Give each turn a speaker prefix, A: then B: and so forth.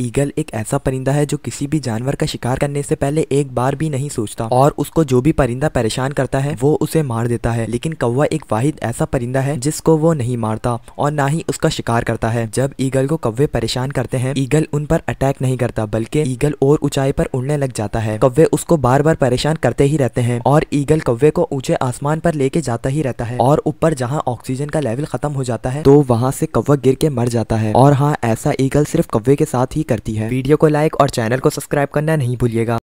A: eagle एक ऐसा परिंदा है जो किसी भी जानवर का शिकार करने से पहले एक बार भी नहीं सोचता और उसको जो भी परिंदा परेशान करता है वो उसे मार देता है लेकिन कौवा एक वाहिद ऐसा परिंदा है जिसको वो नहीं मारता और ना ही उसका शिकार करता है जब ईगल को कौवे परेशान करते हैं ईगल उन पर अटैक नहीं करता बल्कि ईगल और ऊंचाई पर उड़ने लग जाता है कौवे उसको बार बार परेशान करते ही रहते हैं और ईगल कौवे को ऊंचे आसमान पर लेके जाता ही रहता है और ऊपर जहाँ ऑक्सीजन का लेवल खत्म हो जाता है तो वहाँ से कौवा गिर के मर जाता है और हाँ ऐसा ईगल सिर्फ कौवे के साथ ही करती है वीडियो को लाइक और चैनल को सब्सक्राइब करना नहीं भूलिएगा